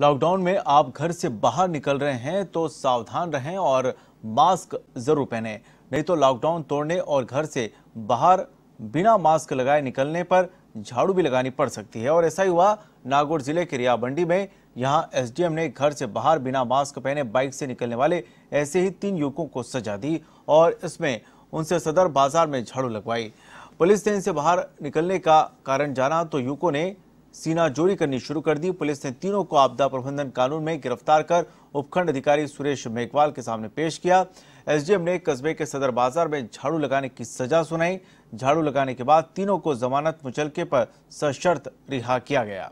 lockdown में आप घर से बाहर निकल रहे हैं तो सावधान रहें और मास्क जरूर पहने नहीं तो लॉकडाउन तोड़ने और घर से बाहर बिना मास्क लगाए निकलने पर झाड़ू भी लगानी पड़ सकती है और ऐसा ही हुआ नागौर जिले के रियाबंडी में यहां एसडीएम ने घर से बाहर बिना मास्क पहने बाइक से निकलने वाले ऐसे ही तीन युवकों को सजा दी और इसमें उनसे सदर बाजार में झाड़ू लगवाई पुलिस ने इनसे बाहर निकलने का कारण जाना तो युवकों ने सीना जोरी करनी शुरू कर दी पुलिस ने तीनों को आपदा प्रबंधन कानून में गिरफ्तार कर उपखंड अधिकारी सुरेश मेघवाल के सामने पेश किया एसडीएम ने कस्बे के सदर बाजार में झाड़ू लगाने की सजा सुनाई झाड़ू लगाने के बाद तीनों को जमानत मुचलके पर सशर्त रिहा किया गया